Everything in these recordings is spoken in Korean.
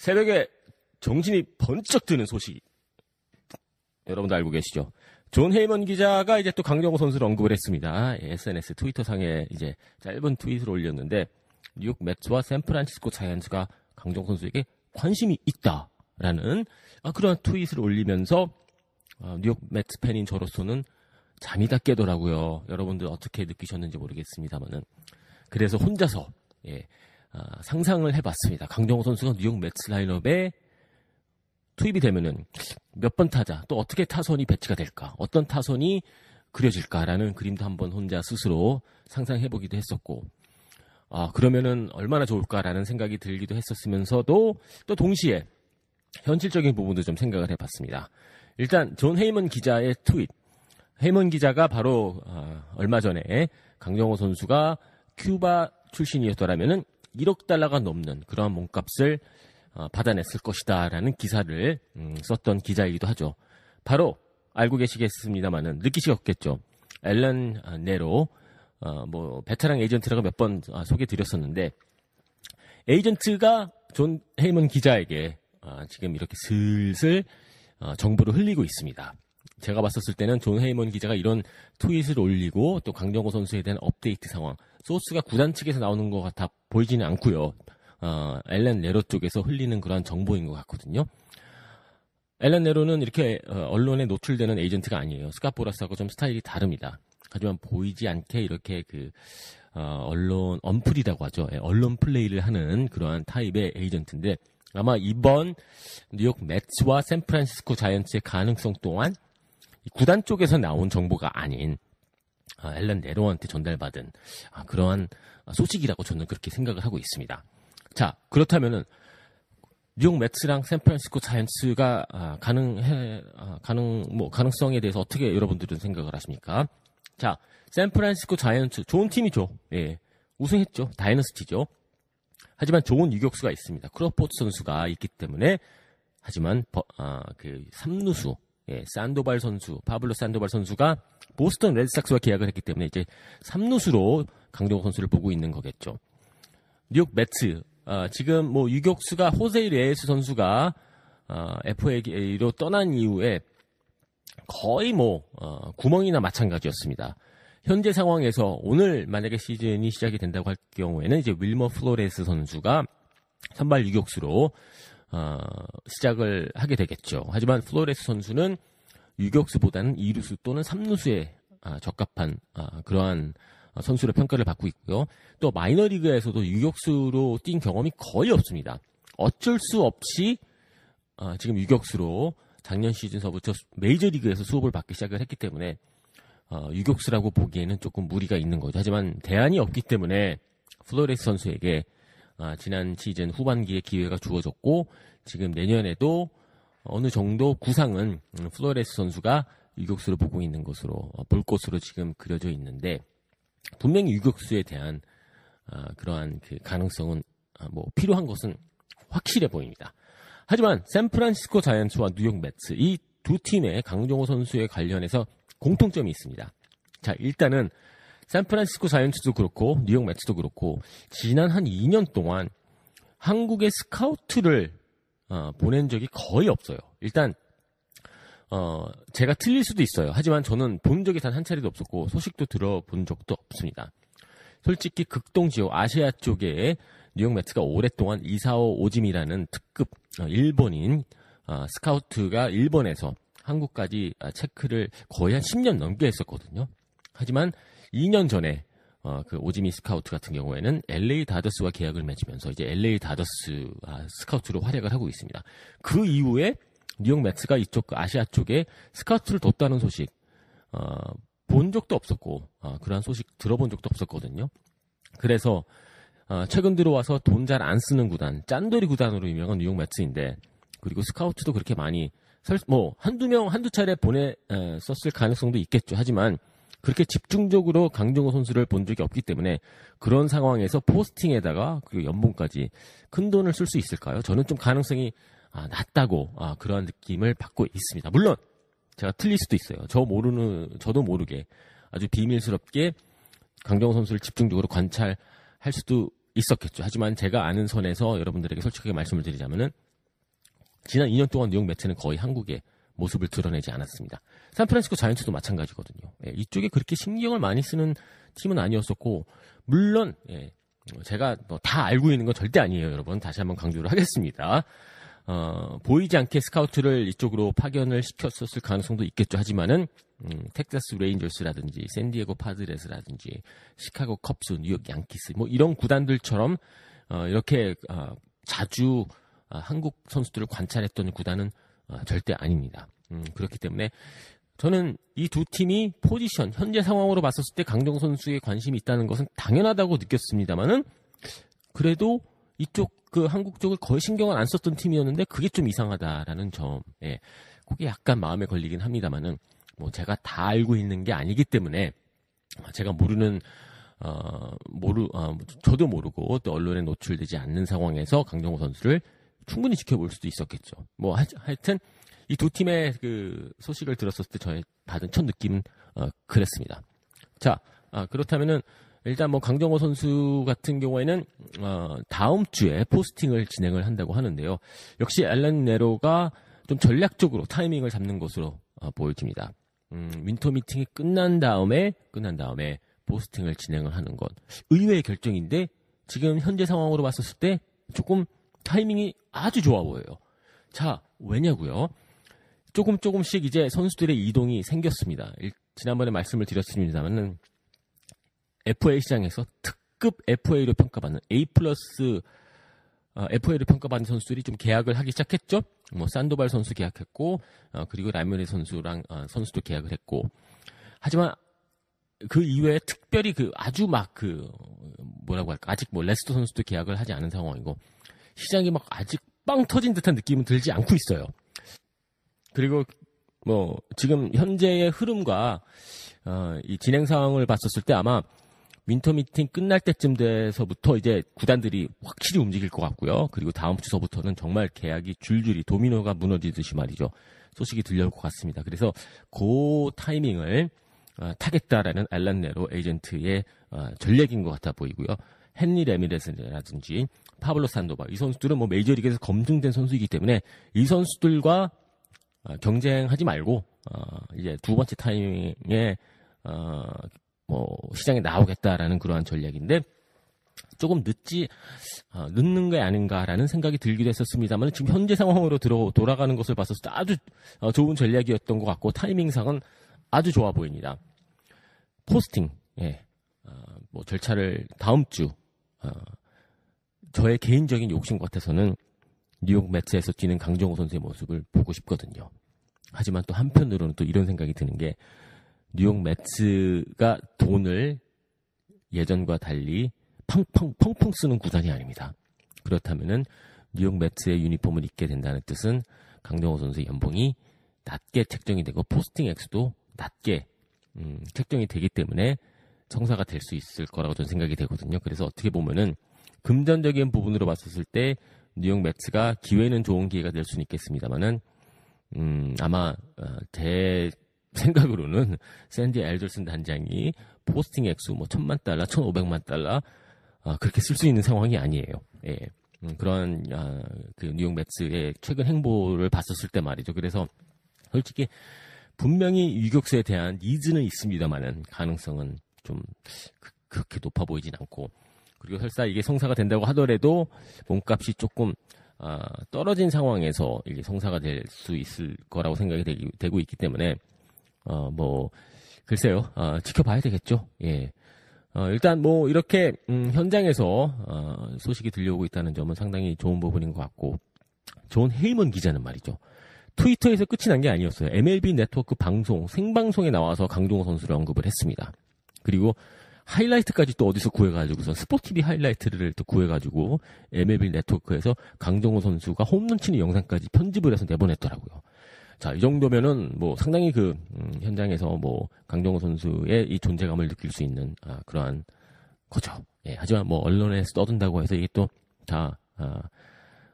새벽에 정신이 번쩍 드는 소식. 여러분도 알고 계시죠? 존 헤이먼 기자가 이제 또 강정호 선수를 언급을 했습니다. SNS 트위터상에 이제 짧은 트윗을 올렸는데 뉴욕 메츠와 샌프란시스코 자이언츠가 강정호 선수에게 관심이 있다라는 아, 그러한 트윗을 올리면서 아, 뉴욕 매츠 팬인 저로서는 잠이 다 깨더라고요. 여러분들 어떻게 느끼셨는지 모르겠습니다만은 그래서 혼자서 예, 아, 상상을 해봤습니다. 강정호 선수가 뉴욕 매츠 라인업에 투입이 되면은 몇 번 타자, 또 어떻게 타선이 배치가 될까, 어떤 타선이 그려질까라는 그림도 한번 혼자 스스로 상상해보기도 했었고, 아, 그러면은 얼마나 좋을까라는 생각이 들기도 했었으면서도 또 동시에 현실적인 부분도 좀 생각을 해봤습니다. 일단 존 헤이먼 기자의 트윗. 헤이먼 기자가 바로 어, 얼마 전에 강정호 선수가 큐바 출신이었더라면은 1억 달러가 넘는 그러한 몸값을 어, 받아냈을 것이다라는 기사를 음, 썼던 기자이기도 하죠. 바로 알고 계시겠습니다만은 느끼시겠죠. 앨런 아, 네로 어, 뭐 베테랑 에이전트라고 몇번 아, 소개드렸었는데 에이전트가 존 헤이먼 기자에게 어, 지금 이렇게 슬슬 어, 정보를 흘리고 있습니다. 제가 봤었을 때는 존 헤이먼 기자가 이런 트윗을 올리고 또 강정호 선수에 대한 업데이트 상황 소스가 구단 측에서 나오는 것 같아 보이지는 않고요. 어, 엘렌 레로 쪽에서 흘리는 그러한 정보인 것 같거든요. 엘렌 레로는 이렇게 어, 언론에 노출되는 에이전트가 아니에요. 스카보라스하고 좀 스타일이 다릅니다. 하지만 보이지 않게 이렇게 그 어, 언론 언플이라고 하죠. 예, 언론 플레이를 하는 그러한 타입의 에이전트인데 아마 이번 뉴욕 매츠와 샌프란시스코 자이언츠의 가능성 또한 구단 쪽에서 나온 정보가 아닌 아, 앨런 네로한테 전달받은 아, 그러한 소식이라고 저는 그렇게 생각을 하고 있습니다. 자 그렇다면은 뉴욕 매츠랑 샌프란시스코 자이언츠가 아, 가능해 아, 가능 뭐 가능성에 대해서 어떻게 여러분들은 생각을 하십니까? 자 샌프란시스코 자이언츠 좋은 팀이죠. 예, 우승했죠. 다이너스티죠. 하지만 좋은 유격수가 있습니다. 크로포트 선수가 있기 때문에 하지만 버, 아, 그 3루수 예, 산도발 선수, 파블로 산도발 선수가 보스턴 레드삭스와 계약을 했기 때문에 이제 3루수로 강동호 선수를 보고 있는 거겠죠. 뉴욕 매츠, 어, 아, 지금 뭐 유격수가 호세 레스 선수가 어, 아, FA로 떠난 이후에 거의 뭐 어, 구멍이나 마찬가지였습니다. 현재 상황에서 오늘 만약에 시즌이 시작이 된다고 할 경우에는 이제 윌머 플로레스 선수가 선발 유격수로 어, 시작을 하게 되겠죠. 하지만 플로레스 선수는 유격수보다는 2루수 또는 3루수에 아, 적합한 아, 그러한 어, 선수로 평가를 받고 있고요. 또 마이너리그에서도 유격수로 뛴 경험이 거의 없습니다. 어쩔 수 없이 아, 지금 유격수로 작년 시즌서부터 메이저리그에서 수업을 받기 시작을 했기 때문에 어, 유격수라고 보기에는 조금 무리가 있는 거죠. 하지만 대안이 없기 때문에 플로레스 선수에게 아, 지난 시즌 후반기에 기회가 주어졌고 지금 내년에도 어느 정도 구상은 플로레스 선수가 유격수로 보고 있는 것으로 어, 볼 것으로 지금 그려져 있는데 분명히 유격수에 대한 아, 그러한 그 가능성은 아, 뭐 필요한 것은 확실해 보입니다. 하지만 샌프란시스코 자이언츠와 뉴욕 매츠 이 두 팀의 강정호 선수에 관련해서 공통점이 있습니다. 자 일단은 샌프란시스코 자이언츠도 그렇고 뉴욕 매츠도 그렇고 지난 한 2년 동안 한국의 스카우트를 어, 보낸 적이 거의 없어요. 일단 어, 제가 틀릴 수도 있어요. 하지만 저는 본 적이 단 한 차례도 없었고 소식도 들어본 적도 없습니다. 솔직히 극동 지역 아시아 쪽에 뉴욕 매트가 오랫동안 이사오 오짐이라는 특급 어, 일본인 어, 스카우트가 일본에서 한국까지 아, 체크를 거의 한 10년 넘게 했었거든요. 하지만 2년 전에 어, 그 오지미 스카우트 같은 경우에는 LA 다저스와 계약을 맺으면서 이제 LA 다저스 아, 스카우트로 활약을 하고 있습니다. 그 이후에 뉴욕 맥스가 이쪽 그 아시아 쪽에 스카우트를 뒀다는 소식 어, 본 적도 없었고 어, 그러한 소식 들어본 적도 없었거든요. 그래서 어, 최근 들어와서 돈 잘 안 쓰는 구단 짠돌이 구단으로 유명한 뉴욕 맥스인데 그리고 스카우트도 그렇게 많이 설, 뭐 한두 명 한두 차례 보내 에, 썼을 가능성도 있겠죠. 하지만 그렇게 집중적으로 강정호 선수를 본 적이 없기 때문에 그런 상황에서 포스팅에다가 그 연봉까지 큰 돈을 쓸 수 있을까요? 저는 좀 가능성이 아, 낮다고 아, 그러한 느낌을 받고 있습니다. 물론 제가 틀릴 수도 있어요. 저 모르는 저도 모르게 아주 비밀스럽게 강정호 선수를 집중적으로 관찰할 수도 있었겠죠. 하지만 제가 아는 선에서 여러분들에게 솔직하게 말씀을 드리자면은 지난 2년 동안 뉴욕 매체는 거의 한국에 모습을 드러내지 않았습니다. 샌프란시스코 자이언츠도 마찬가지거든요. 예, 이쪽에 그렇게 신경을 많이 쓰는 팀은 아니었었고 물론 예, 제가 뭐다 알고 있는 건 절대 아니에요, 여러분. 다시 한번 강조를 하겠습니다. 어, 보이지 않게 스카우트를 이쪽으로 파견을 시켰었을 가능성도 있겠죠. 하지만은 음, 텍사스 레인저스라든지 샌디에고 파드레스라든지 시카고 컵스, 뉴욕 양키스 뭐 이런 구단들처럼 어, 이렇게 어, 자주 어, 한국 선수들을 관찰했던 구단은 어, 절대 아닙니다. 음, 그렇기 때문에 저는 이 두 팀이 포지션 현재 상황으로 봤었을 때 강정 선수에 관심이 있다는 것은 당연하다고 느꼈습니다만은 그래도 이쪽 그 한국 쪽을 거의 신경을 안 썼던 팀이었는데 그게 좀 이상하다라는 점에 예. 그게 약간 마음에 걸리긴 합니다만은 뭐 제가 다 알고 있는 게 아니기 때문에 제가 모르는 어 모르 어, 저도 모르고 또 언론에 노출되지 않는 상황에서 강정호 선수를 충분히 지켜볼 수도 있었겠죠. 뭐 하여튼 이 두 팀의 그 소식을 들었을 때 저의 받은 첫 느낌은 어, 그랬습니다. 자 아, 그렇다면은 일단 뭐 강정호 선수 같은 경우에는 어, 다음 주에 포스팅을 진행을 한다고 하는데요. 역시 앨런 네로가 좀 전략적으로 타이밍을 잡는 것으로 어, 보여집니다. 음, 윈터 미팅이 끝난 다음에 끝난 다음에 포스팅을 진행을 하는 건 의외의 결정인데 지금 현재 상황으로 봤었을 때 조금 타이밍이 아주 좋아 보여요. 자, 왜냐고요? 조금 조금씩 이제 선수들의 이동이 생겼습니다. 지난번에 말씀을 드렸습니다만은 FA 시장에서 특급 FA로 평가받는 A 플러스 어, FA로 평가받는 선수들이 좀 계약을 하기 시작했죠. 뭐 산도발 선수 계약했고 어, 그리고 라면의 선수랑 어, 선수도 계약을 했고 하지만 그 이외에 특별히 그 아주 막 그 뭐라고 할까 아직 뭐 레스토 선수도 계약을 하지 않은 상황이고 시장이 막 아직 빵 터진 듯한 느낌은 들지 않고 있어요. 그리고 뭐 지금 현재의 흐름과 어, 이 진행 상황을 봤었을 때 아마 윈터 미팅 끝날 때쯤 돼서부터 이제 구단들이 확실히 움직일 것 같고요. 그리고 다음 주서부터는 정말 계약이 줄줄이 도미노가 무너지듯이 말이죠. 소식이 들려올 것 같습니다. 그래서 그 타이밍을 어, 타겠다라는 알란네로 에이전트의 어, 전략인 것 같아 보이고요. 헨리 레미레스라든지 파블로 산도바 이 선수들은 뭐 메이저리그에서 검증된 선수이기 때문에 이 선수들과 어, 경쟁하지 말고 어, 이제 두 번째 타이밍에뭐 어, 시장에 나오겠다라는 그러한 전략인데 조금 늦지 늦는 게 아닌가라는 생각이 들기도 했었습니다만 지금 현재 상황으로 들어 돌아가는 것을 봤을 때 아주 좋은 전략이었던 것 같고 타이밍상은 아주 좋아 보입니다. 포스팅 예. 뭐 절차를 다음 주 어, 저의 개인적인 욕심 같아서는 뉴욕 매트에서 뛰는 강정호 선수의 모습을 보고 싶거든요. 하지만 또 한편으로는 또 이런 생각이 드는 게 뉴욕 매트가 돈을 예전과 달리 펑펑 펑펑 쓰는 구단이 아닙니다. 그렇다면은 뉴욕 매트의 유니폼을 입게 된다는 뜻은 강정호 선수의 연봉이 낮게 책정이 되고 포스팅 액수도 낮게 음, 책정이 되기 때문에 성사가 될 수 있을 거라고 저는 생각이 되거든요. 그래서 어떻게 보면은 금전적인 부분으로 봤었을 때 뉴욕 매츠가 기회는 좋은 기회가 될 수는 있겠습니다만은 음, 아마 어, 제 생각으로는 샌디 엘절슨 단장이 포스팅 액수 뭐 천만 달러, 천오백만 달러 아, 그렇게 쓸 수 있는 상황이 아니에요. 예. 음, 그런 아, 그 뉴욕 매츠의 최근 행보를 봤었을 때 말이죠. 그래서 솔직히 분명히 유격수에 대한 니즈는 있습니다만은 가능성은 좀 그, 그렇게 높아 보이진 않고 그리고 설사 이게 성사가 된다고 하더라도 몸값이 조금 어, 떨어진 상황에서 이게 성사가 될 수 있을 거라고 생각이 되, 고 있기 때문에 어, 뭐 글쎄요 어, 지켜봐야 되겠죠. 예. 어, 일단 뭐 이렇게 음, 현장에서 어, 소식이 들려오고 있다는 점은 상당히 좋은 부분인 것 같고 존 헤이먼 기자는 말이죠. 트위터에서 끝이 난 게 아니었어요. MLB 네트워크 방송 생방송에 나와서 강동호 선수를 언급을 했습니다. 그리고 하이라이트까지 또 어디서 구해가지고서 스포티비 하이라이트를 또 구해가지고 MLB 네트워크에서 강정호 선수가 홈런 치는 영상까지 편집을 해서 내보냈더라고요. 자, 이 정도면은 뭐 상당히 그 음, 현장에서 뭐 강정호 선수의 이 존재감을 느낄 수 있는 아, 그러한 거죠. 예, 하지만 뭐 언론에 떠든다고 해서 이게 또다 아,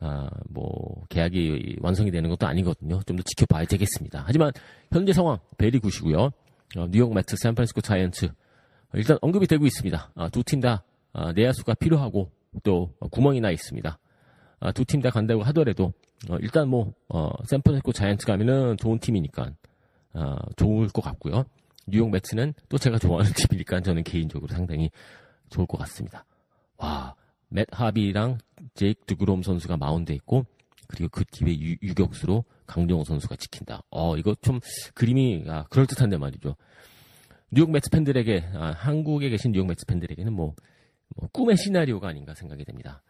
아, 뭐, 계약이 완성이 되는 것도 아니거든요. 좀 더 지켜봐야 되겠습니다. 하지만, 현재 상황, 베리 굿이고요. 어, 뉴욕 매트, 샌프란시스코 자이언츠, 일단 언급이 되고 있습니다. 아, 두팀다 아, 내야수가 필요하고 또 구멍이 나 있습니다. 아, 두팀 다 간다고 하더라도 어, 일단 뭐 어, 샌프란시스코 자이언츠가 면은 좋은 팀이니까 좋을 것 같고요. 뉴욕 매츠는 또 제가 좋아하는 팀이니까 저는 개인적으로 상당히 좋을 것 같습니다. 와, 맷 하비랑 제이크 드그롬 선수가 마운드에 있고 그리고 그 뒤에 유, 격수로 강정호 선수가 지킨다. 어, 이거 좀 그림이 아, 그럴듯한데 말이죠. 뉴욕 매츠 팬들에게 아, 한국에 계신 뉴욕 매츠 팬들에게는 뭐, 뭐 꿈의 시나리오가 아닌가 생각이 됩니다.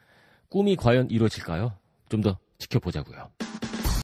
꿈이 과연 이루어질까요? 좀 더 지켜보자고요.